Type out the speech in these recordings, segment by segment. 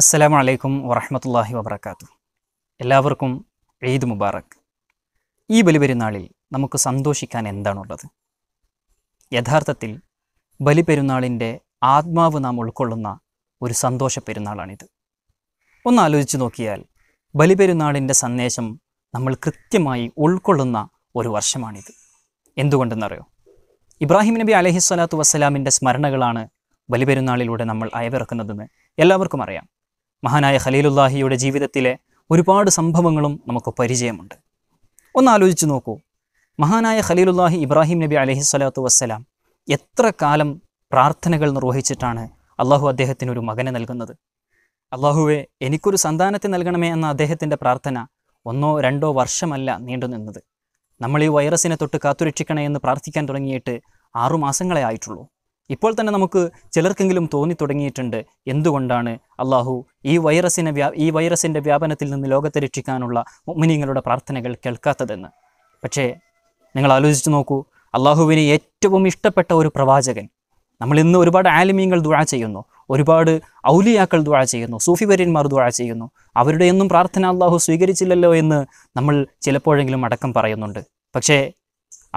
അസ്സലാമു അലൈക്കും വറഹമത്തല്ലാഹി വബർക്കാത്തു എല്ലാവർക്കും ഈദ് മുബാറക് ഈ ബലിപെരുന്നാളിൽ നമുക്ക് സന്തോഷിക്കാൻ എന്താണുള്ളത് യഥാർത്ഥത്തിൽ ബലിപെരുന്നാളിൻ്റെ ആത്മാവ് നാം ഉൾക്കൊള്ളുന്ന ഒരു സന്തോഷ പെരുന്നാളാണിത് ഒന്ന് ആലോചിച്ച് നോക്കിയാൽ ബലിപെരുന്നാളിൻ്റെ സന്ദേശം നമ്മൾ കൃത്യമായി ഉൾക്കൊള്ളുന്ന ഒരു വർഷമാണിത് എന്തുകൊണ്ടെന്നറിയോ ഇബ്രാഹിം നബി അലഹി സ്വലാത്തു വസ്സലാമിൻ്റെ സ്മരണകളാണ് ബലിപെരുന്നാളിലൂടെ നമ്മൾ അയവിറക്കുന്നതെന്ന് എല്ലാവർക്കും അറിയാം മഹാനായ ഖലീലുല്ലാഹിയുടെ ജീവിതത്തിലെ ഒരുപാട് സംഭവങ്ങളും നമുക്ക് പരിചയമുണ്ട് ഒന്ന് ആലോചിച്ച് നോക്കൂ മഹാനായ ഖലീലുല്ലാഹി ഇബ്രാഹിം നബി അലഹി സ്വലാത്തു വസ്സലാം എത്ര കാലം പ്രാർത്ഥനകൾ നിർവഹിച്ചിട്ടാണ് അള്ളാഹു അദ്ദേഹത്തിന് ഒരു മകനെ നൽകുന്നത് അള്ളാഹുവെ എനിക്കൊരു സന്താനത്തെ നൽകണമേ എന്ന അദ്ദേഹത്തിൻ്റെ പ്രാർത്ഥന ഒന്നോ രണ്ടോ വർഷമല്ല നീണ്ടുനിന്നത് നമ്മൾ ഈ വൈറസിനെ തൊട്ട് കാത്തുരക്ഷിക്കണേ എന്ന് പ്രാർത്ഥിക്കാൻ തുടങ്ങിയിട്ട് ആറുമാസങ്ങളെ ആയിട്ടുള്ളൂ ഇപ്പോൾ തന്നെ നമുക്ക് ചിലർക്കെങ്കിലും തോന്നി തുടങ്ങിയിട്ടുണ്ട് എന്തുകൊണ്ടാണ് അള്ളാഹു ഈ വൈറസിനെ വ്യാ ഈ വൈറസിൻ്റെ വ്യാപനത്തിൽ നിന്ന് ലോകത്തെ രക്ഷിക്കാനുള്ള മുമിനിങ്ങളുടെ പ്രാർത്ഥനകൾ കേൾക്കാത്തതെന്ന് പക്ഷേ നിങ്ങൾ ആലോചിച്ച് നോക്കൂ അള്ളാഹുവിനെ ഏറ്റവും ഇഷ്ടപ്പെട്ട ഒരു പ്രവാചകൻ നമ്മൾ ഇന്ന് ഒരുപാട് ആലിമീങ്ങൾ ദുഴ ചെയ്യുന്നു ഒരുപാട് ഔലിയാക്കൾ ദ്വാഴ ചെയ്യുന്നു സൂഫിവര്യന്മാർ ദ്വാഴ ചെയ്യുന്നു അവരുടെയൊന്നും പ്രാർത്ഥന അള്ളാഹു സ്വീകരിച്ചില്ലല്ലോ എന്ന് നമ്മൾ ചിലപ്പോഴെങ്കിലും അടക്കം പറയുന്നുണ്ട് പക്ഷേ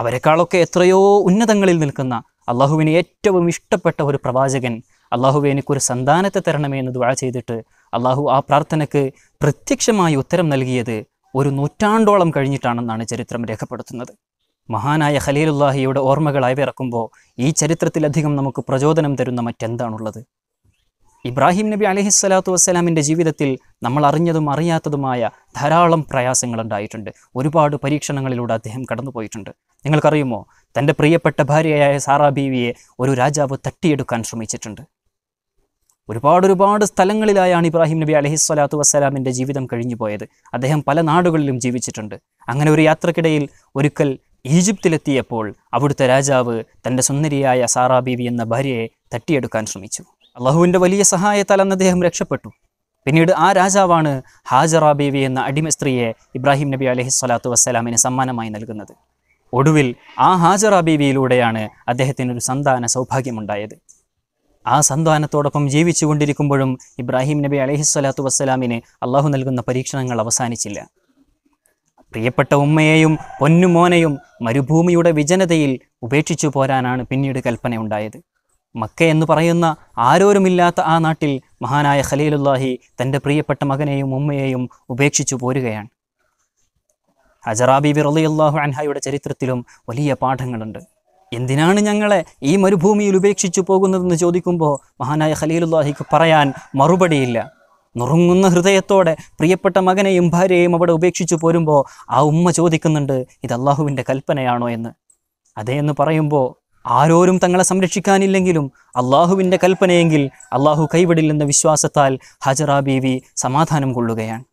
അവരെക്കാളൊക്കെ എത്രയോ ഉന്നതങ്ങളിൽ നിൽക്കുന്ന അള്ളാഹുവിന് ഏറ്റവും ഇഷ്ടപ്പെട്ട ഒരു പ്രവാചകൻ അള്ളാഹുവെ എനിക്കൊരു സന്താനത്തെ തരണമേ എന്ന് ദ്വാഴ ചെയ്തിട്ട് അള്ളാഹു ആ പ്രാർത്ഥനയ്ക്ക് പ്രത്യക്ഷമായി ഉത്തരം നൽകിയത് ഒരു നൂറ്റാണ്ടോളം കഴിഞ്ഞിട്ടാണെന്നാണ് ചരിത്രം രേഖപ്പെടുത്തുന്നത് മഹാനായ ഖലീലുല്ലാഹിയുടെ ഓർമ്മകളായി അയവിറക്കുമ്പോൾ ഈ ചരിത്രത്തിലധികം നമുക്ക് പ്രചോദനം തരുന്ന മറ്റെന്താണുള്ളത് ഇബ്രാഹിം നബി അലഹി സ്വലാത്തു വസ്സലാമിൻ്റെ ജീവിതത്തിൽ നമ്മൾ അറിഞ്ഞതും അറിയാത്തതുമായ ധാരാളം പ്രയാസങ്ങൾ ഉണ്ടായിട്ടുണ്ട് ഒരുപാട് പരീക്ഷണങ്ങളിലൂടെ അദ്ദേഹം കടന്നുപോയിട്ടുണ്ട് നിങ്ങൾക്കറിയുമോ തൻ്റെ പ്രിയപ്പെട്ട ഭാര്യയായ സാറാ ബീവിയെ ഒരു രാജാവ് തട്ടിയെടുക്കാൻ ശ്രമിച്ചിട്ടുണ്ട് ഒരുപാട് ഒരുപാട് സ്ഥലങ്ങളിലായാണ് ഇബ്രാഹിം നബി അലഹി സ്വലാത്തു വസ്സലാമിൻ്റെ ജീവിതം കഴിഞ്ഞു പോയത് അദ്ദേഹം പല നാടുകളിലും ജീവിച്ചിട്ടുണ്ട് അങ്ങനെ ഒരു യാത്രക്കിടയിൽ ഒരിക്കൽ ഈജിപ്തിലെത്തിയപ്പോൾ അവിടുത്തെ രാജാവ് തൻ്റെ സുന്ദരിയായ സാറാ ബീവി എന്ന ഭാര്യയെ തട്ടിയെടുക്കാൻ ശ്രമിച്ചു അള്ളാഹുവിൻ്റെ വലിയ സഹായത്താൽ അന്ന് അദ്ദേഹം രക്ഷപ്പെട്ടു പിന്നീട് ആ രാജാവാണ് ഹാജറ ബീവി എന്ന അടിമ സ്ത്രീയെ ഇബ്രാഹിം നബി അലഹി സ്വലാത്തു വസ്സലാമിന് സമ്മാനമായി നൽകുന്നത് ഒടുവിൽ ആ ഹാജറ അദ്ദേഹത്തിന് അദ്ദേഹത്തിനൊരു സന്താന സൗഭാഗ്യമുണ്ടായത് ആ സന്താനത്തോടൊപ്പം ജീവിച്ചു കൊണ്ടിരിക്കുമ്പോഴും ഇബ്രാഹിം നബി അലഹി സ്വലാത്തു വസ്സലാമിന് അള്ളാഹു നൽകുന്ന പരീക്ഷണങ്ങൾ അവസാനിച്ചില്ല പ്രിയപ്പെട്ട ഉമ്മയെയും പൊന്നുമോനെയും മരുഭൂമിയുടെ വിജനതയിൽ ഉപേക്ഷിച്ചു പോരാനാണ് പിന്നീട് കൽപ്പനയുണ്ടായത് മക്ക എന്ന് പറയുന്ന ആരോരുമില്ലാത്ത ആ നാട്ടിൽ മഹാനായ ഖലീലുല്ലാഹി തൻ്റെ പ്രിയപ്പെട്ട മകനെയും ഉമ്മയെയും ഉപേക്ഷിച്ചു പോരുകയാണ് ഹജറാബി വിറലിയല്ലാഹു അൻഹായുടെ ചരിത്രത്തിലും വലിയ പാഠങ്ങളുണ്ട് എന്തിനാണ് ഞങ്ങളെ ഈ മരുഭൂമിയിൽ ഉപേക്ഷിച്ചു പോകുന്നതെന്ന് ചോദിക്കുമ്പോൾ മഹാനായ ഖലീലുല്ലാഹിക്ക് പറയാൻ മറുപടിയില്ല നുറുങ്ങുന്ന ഹൃദയത്തോടെ പ്രിയപ്പെട്ട മകനെയും ഭാര്യയെയും അവിടെ ഉപേക്ഷിച്ചു പോരുമ്പോൾ ആ ഉമ്മ ചോദിക്കുന്നുണ്ട് ഇത് അള്ളാഹുവിൻ്റെ കൽപ്പനയാണോ എന്ന് അതേ എന്ന് പറയുമ്പോൾ ആരോരും തങ്ങളെ സംരക്ഷിക്കാനില്ലെങ്കിലും അള്ളാഹുവിൻ്റെ കൽപ്പനയെങ്കിൽ അള്ളാഹു കൈവിടില്ലെന്ന വിശ്വാസത്താൽ ഹജറ ബീവി സമാധാനം കൊള്ളുകയാണ്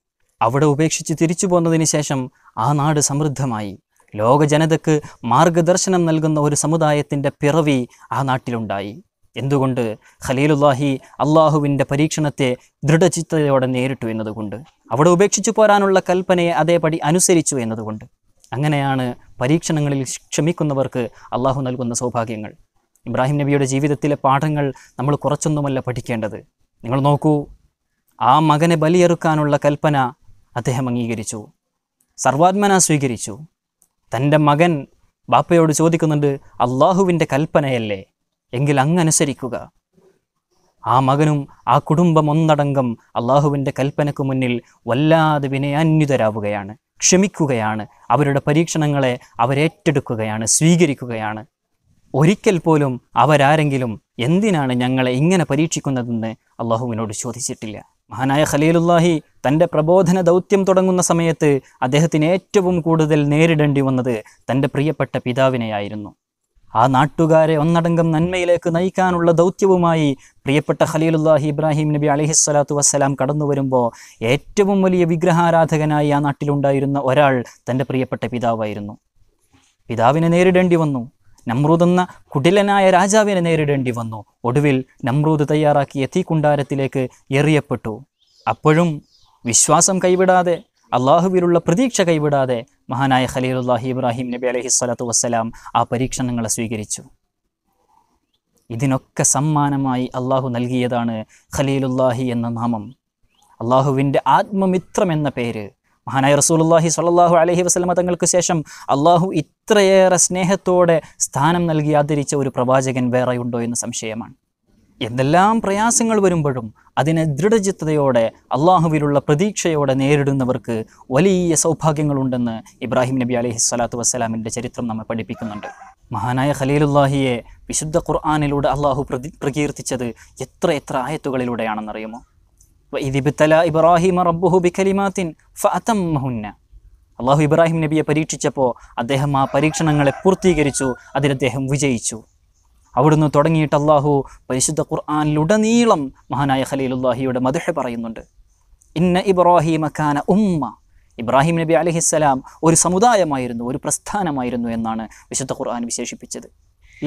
അവിടെ ഉപേക്ഷിച്ച് തിരിച്ചു പോന്നതിന് ശേഷം ആ നാട് സമൃദ്ധമായി ലോക ജനതക്ക് മാർഗദർശനം നൽകുന്ന ഒരു സമുദായത്തിൻ്റെ പിറവി ആ നാട്ടിലുണ്ടായി എന്തുകൊണ്ട് ഖലീലുല്ലാഹി അള്ളാഹുവിൻ്റെ പരീക്ഷണത്തെ ദൃഢചിത്തയോടെ നേരിട്ടു എന്നതുകൊണ്ട് അവിടെ ഉപേക്ഷിച്ചു പോരാനുള്ള കൽപ്പനയെ അതേപടി അനുസരിച്ചു എന്നതുകൊണ്ട് അങ്ങനെയാണ് പരീക്ഷണങ്ങളിൽ ക്ഷമിക്കുന്നവർക്ക് അള്ളാഹു നൽകുന്ന സൗഭാഗ്യങ്ങൾ ഇബ്രാഹിം നബിയുടെ ജീവിതത്തിലെ പാഠങ്ങൾ നമ്മൾ കുറച്ചൊന്നുമല്ല പഠിക്കേണ്ടത് നിങ്ങൾ നോക്കൂ ആ മകനെ ബലിയെറുക്കാനുള്ള കൽപ്പന അദ്ദേഹം അംഗീകരിച്ചു സർവാത്മന സ്വീകരിച്ചു തൻ്റെ മകൻ ബാപ്പയോട് ചോദിക്കുന്നുണ്ട് അള്ളാഹുവിൻ്റെ കൽപ്പനയല്ലേ എങ്കിൽ അങ്ങനുസരിക്കുക ആ മകനും ആ കുടുംബം ഒന്നടങ്കം അള്ളാഹുവിൻ്റെ കൽപ്പനയ്ക്ക് മുന്നിൽ വല്ലാതെ വിനയാന്യുതരാവുകയാണ് ക്ഷമിക്കുകയാണ് അവരുടെ പരീക്ഷണങ്ങളെ അവരേറ്റെടുക്കുകയാണ് സ്വീകരിക്കുകയാണ് ഒരിക്കൽ പോലും അവരാരെങ്കിലും എന്തിനാണ് ഞങ്ങളെ ഇങ്ങനെ പരീക്ഷിക്കുന്നതെന്ന് അള്ളാഹുവിനോട് ചോദിച്ചിട്ടില്ല മഹാനായ ഖലീലുല്ലാഹി തൻ്റെ പ്രബോധന ദൗത്യം തുടങ്ങുന്ന സമയത്ത് അദ്ദേഹത്തിന് ഏറ്റവും കൂടുതൽ നേരിടേണ്ടി വന്നത് തൻ്റെ പ്രിയപ്പെട്ട പിതാവിനെയായിരുന്നു ആ നാട്ടുകാരെ ഒന്നടങ്കം നന്മയിലേക്ക് നയിക്കാനുള്ള ദൗത്യവുമായി പ്രിയപ്പെട്ട ഖലീലുല്ലാഹി ഇബ്രാഹിം നബി അലഹിസ്സലാത്തു വസ്സലാം കടന്നു വരുമ്പോൾ ഏറ്റവും വലിയ വിഗ്രഹാരാധകനായി ആ നാട്ടിലുണ്ടായിരുന്ന ഒരാൾ തൻ്റെ പ്രിയപ്പെട്ട പിതാവായിരുന്നു പിതാവിനെ നേരിടേണ്ടി വന്നു നമ്രൂദ് എന്ന കുടിലനായ രാജാവിനെ നേരിടേണ്ടി വന്നു ഒടുവിൽ നമ്രൂദ് തയ്യാറാക്കിയ തീക്കുണ്ടാരത്തിലേക്ക് എറിയപ്പെട്ടു അപ്പോഴും വിശ്വാസം കൈവിടാതെ അള്ളാഹുവിലുള്ള പ്രതീക്ഷ കൈവിടാതെ മഹാനായ ഖലീലുല്ലാഹി ഇബ്രാഹിം നബി അലഹി സ്വലാത്തു വസ്സലാം ആ പരീക്ഷണങ്ങളെ സ്വീകരിച്ചു ഇതിനൊക്കെ സമ്മാനമായി അള്ളാഹു നൽകിയതാണ് ഖലീലുല്ലാഹി എന്ന നാമം അള്ളാഹുവിൻ്റെ ആത്മമിത്രം എന്ന പേര് മഹാനായ റസൂലുല്ലാഹി സ്വല്ലാഹു അലഹി വസ്ലമ തങ്ങൾക്ക് ശേഷം അള്ളാഹു ഇത്രയേറെ സ്നേഹത്തോടെ സ്ഥാനം നൽകി ആദരിച്ച ഒരു പ്രവാചകൻ വേറെയുണ്ടോ എന്ന് സംശയമാണ് എന്തെല്ലാം പ്രയാസങ്ങൾ വരുമ്പോഴും അതിനെ ദൃഢചിത്തതയോടെ അള്ളാഹുവിലുള്ള പ്രതീക്ഷയോടെ നേരിടുന്നവർക്ക് വലിയ സൗഭാഗ്യങ്ങളുണ്ടെന്ന് ഇബ്രാഹിം നബി അലഹി സ്വലാത്തു വസ്സലാമിൻ്റെ ചരിത്രം നമ്മെ പഠിപ്പിക്കുന്നുണ്ട് മഹാനായ ഖലീലുല്ലാഹിയെ വിശുദ്ധ ഖുർആാനിലൂടെ അള്ളാഹു പ്രതി പ്രകീർത്തിച്ചത് എത്ര എത്ര ആയത്തുകളിലൂടെയാണെന്നറിയുമോ ഇതിബിത്തല ഇബ്രാഹിം റബ്ബുഹു ബിഖലിമാത്തിൻ ഫുന്ന അള്ളാഹു ഇബ്രാഹിം നബിയെ പരീക്ഷിച്ചപ്പോൾ അദ്ദേഹം ആ പരീക്ഷണങ്ങളെ പൂർത്തീകരിച്ചു അതിൽ അദ്ദേഹം വിജയിച്ചു അവിടുന്ന് തുടങ്ങിയിട്ട് അള്ളാഹു പരിശുദ്ധ ഖുർആാനിലുടനീളം മഹാനായ ഖലീലുല്ലാഹിയുടെ മധുഹ പറയുന്നുണ്ട് ഇന്ന ഇബ്രാഹിം അഖാന ഉമ്മ ഇബ്രാഹിം നബി അലഹിസ്സലാം ഒരു സമുദായമായിരുന്നു ഒരു പ്രസ്ഥാനമായിരുന്നു എന്നാണ് വിശുദ്ധ ഖുർആൻ വിശേഷിപ്പിച്ചത്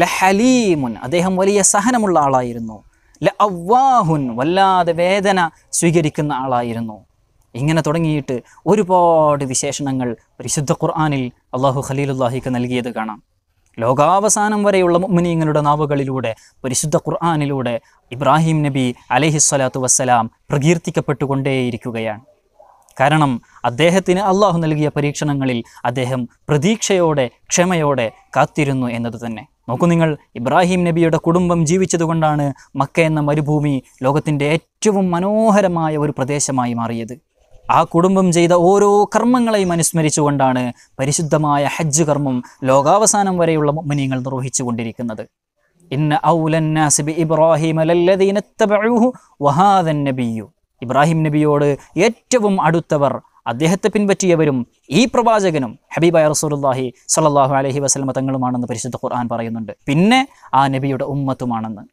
ല ഹലീമുൻ അദ്ദേഹം വലിയ സഹനമുള്ള ആളായിരുന്നു ല അവാഹുൻ വല്ലാതെ വേദന സ്വീകരിക്കുന്ന ആളായിരുന്നു ഇങ്ങനെ തുടങ്ങിയിട്ട് ഒരുപാട് വിശേഷണങ്ങൾ പരിശുദ്ധ ഖുർആാനിൽ അള്ളാഹു ഖലീലുല്ലാഹിക്ക് നൽകിയത് കാണാം ലോകാവസാനം വരെയുള്ള മുഅ്മിനീങ്ങളുടെ നാവുകളിലൂടെ പരിശുദ്ധ ഖുർആാനിലൂടെ ഇബ്രാഹിം നബി സ്വലാത്തു വസ്സലാം പ്രകീർത്തിക്കപ്പെട്ടുകൊണ്ടേയിരിക്കുകയാണ് കാരണം അദ്ദേഹത്തിന് അള്ളാഹു നൽകിയ പരീക്ഷണങ്ങളിൽ അദ്ദേഹം പ്രതീക്ഷയോടെ ക്ഷമയോടെ കാത്തിരുന്നു എന്നത് തന്നെ നോക്കൂ നിങ്ങൾ ഇബ്രാഹിം നബിയുടെ കുടുംബം ജീവിച്ചതുകൊണ്ടാണ് മക്ക എന്ന മരുഭൂമി ലോകത്തിൻ്റെ ഏറ്റവും മനോഹരമായ ഒരു പ്രദേശമായി മാറിയത് ആ കുടുംബം ചെയ്ത ഓരോ കർമ്മങ്ങളെയും അനുസ്മരിച്ചുകൊണ്ടാണ് പരിശുദ്ധമായ ഹജ്ജ് കർമ്മം ലോകാവസാനം വരെയുള്ള മുമിനിയങ്ങൾ നിർവഹിച്ചു കൊണ്ടിരിക്കുന്നത് ഇന്ന ബി ഇബ്രാഹിം ഇബ്രാഹിം നബിയോട് ഏറ്റവും അടുത്തവർ അദ്ദേഹത്തെ പിൻപറ്റിയവരും ഈ പ്രവാചകനും ഹബീബായ റസൂലുല്ലാഹി സലാഹു അലഹി വസ്ലമ തങ്ങളുമാണെന്ന് പരിശുദ്ധ ഖുർആൻ പറയുന്നുണ്ട് പിന്നെ ആ നബിയുടെ ഉമ്മത്തുമാണെന്ന്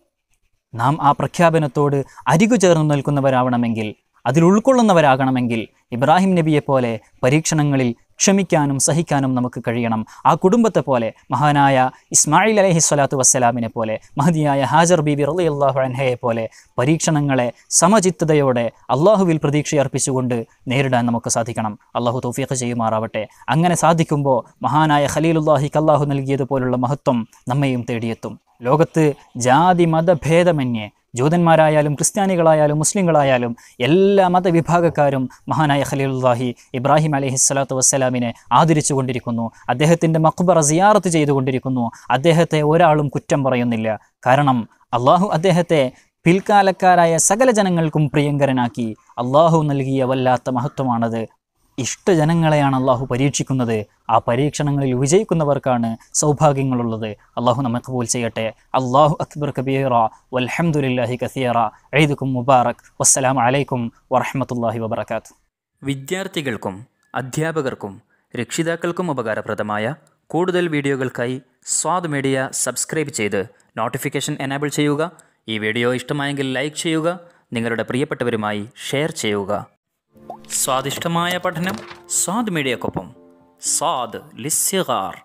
നാം ആ പ്രഖ്യാപനത്തോട് അരികു ചേർന്ന് നിൽക്കുന്നവരാവണമെങ്കിൽ അതിൽ ഉൾക്കൊള്ളുന്നവരാകണമെങ്കിൽ ഇബ്രാഹിം നബിയെ പോലെ പരീക്ഷണങ്ങളിൽ ക്ഷമിക്കാനും സഹിക്കാനും നമുക്ക് കഴിയണം ആ കുടുംബത്തെ പോലെ മഹാനായ ഇസ്മായിൽ അലഹി സ്വലാത്തു വസ്സലാമിനെ പോലെ മഹതിയായ ഹാജർ ബീബി റലി അള്ളാഹുഹയെ അൻഹയെ പോലെ പരീക്ഷണങ്ങളെ സമചിത്തതയോടെ അള്ളാഹുവിൽ പ്രതീക്ഷയർപ്പിച്ചുകൊണ്ട് നേരിടാൻ നമുക്ക് സാധിക്കണം അള്ളാഹു തൗഫീഖ് ചെയ്യുമാറാവട്ടെ അങ്ങനെ സാധിക്കുമ്പോൾ മഹാനായ ഖലീലുല്ലാഹിക്ക് കല്ലാഹു നൽകിയതുപോലുള്ള മഹത്വം നമ്മയും തേടിയെത്തും ലോകത്ത് ജാതി മതഭേദമന്യേ ജൂതന്മാരായാലും ക്രിസ്ത്യാനികളായാലും മുസ്ലിങ്ങളായാലും എല്ലാ മതവിഭാഗക്കാരും മഹാനായ ഖലീലുല്ലാഹി ഇബ്രാഹിം അലഹി സ്വലാത്തു വസ്സലാമിനെ ആദരിച്ചു കൊണ്ടിരിക്കുന്നു അദ്ദേഹത്തിൻ്റെ മക്ബറ സിയാറത്ത് ചെയ്തുകൊണ്ടിരിക്കുന്നു അദ്ദേഹത്തെ ഒരാളും കുറ്റം പറയുന്നില്ല കാരണം അള്ളാഹു അദ്ദേഹത്തെ പിൽക്കാലക്കാരായ സകല ജനങ്ങൾക്കും പ്രിയങ്കരനാക്കി അള്ളാഹു നൽകിയ വല്ലാത്ത മഹത്വമാണത് ഇഷ്ടജനങ്ങളെയാണ് അള്ളാഹു പരീക്ഷിക്കുന്നത് ആ പരീക്ഷണങ്ങളിൽ വിജയിക്കുന്നവർക്കാണ് സൗഭാഗ്യങ്ങളുള്ളത് അള്ളാഹു നമ്മെ കബൂൽ ചെയ്യട്ടെ അള്ളാഹു അക്ബർ കബീറ വലഹമുല്ലാഹി കസീറ എഴുതുക്കും മുബാറക് വസ്സലാം അലൈക്കും വറഹമത്തല്ലാഹി വബർക്കാത്ത് വിദ്യാർത്ഥികൾക്കും അധ്യാപകർക്കും രക്ഷിതാക്കൾക്കും ഉപകാരപ്രദമായ കൂടുതൽ വീഡിയോകൾക്കായി സ്വാദ് മീഡിയ സബ്സ്ക്രൈബ് ചെയ്ത് നോട്ടിഫിക്കേഷൻ എനാബിൾ ചെയ്യുക ഈ വീഡിയോ ഇഷ്ടമായെങ്കിൽ ലൈക്ക് ചെയ്യുക നിങ്ങളുടെ പ്രിയപ്പെട്ടവരുമായി ഷെയർ ചെയ്യുക സ്വാദിഷ്ടമായ പഠനം സ്വാദ് മീഡിയക്കൊപ്പം സ്വാദ് ലിസ്യകാർ